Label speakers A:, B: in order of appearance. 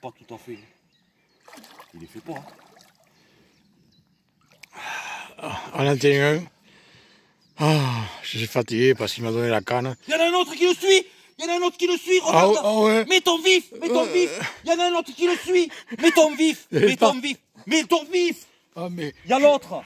A: pas tout à fait. Il hein. les ah, fait pas.
B: À l'intérieur. Ah, je suis fatigué parce qu'il m'a donné la canne.
C: Il y en a un autre qui le suit Il y en a un autre qui le suit ah, Regarde ah Mets ton vif Mets ton vif Il y en a un autre qui le suit Mets ton vif Mets ton vif Mets ton vif ah, mais... Il y a l'autre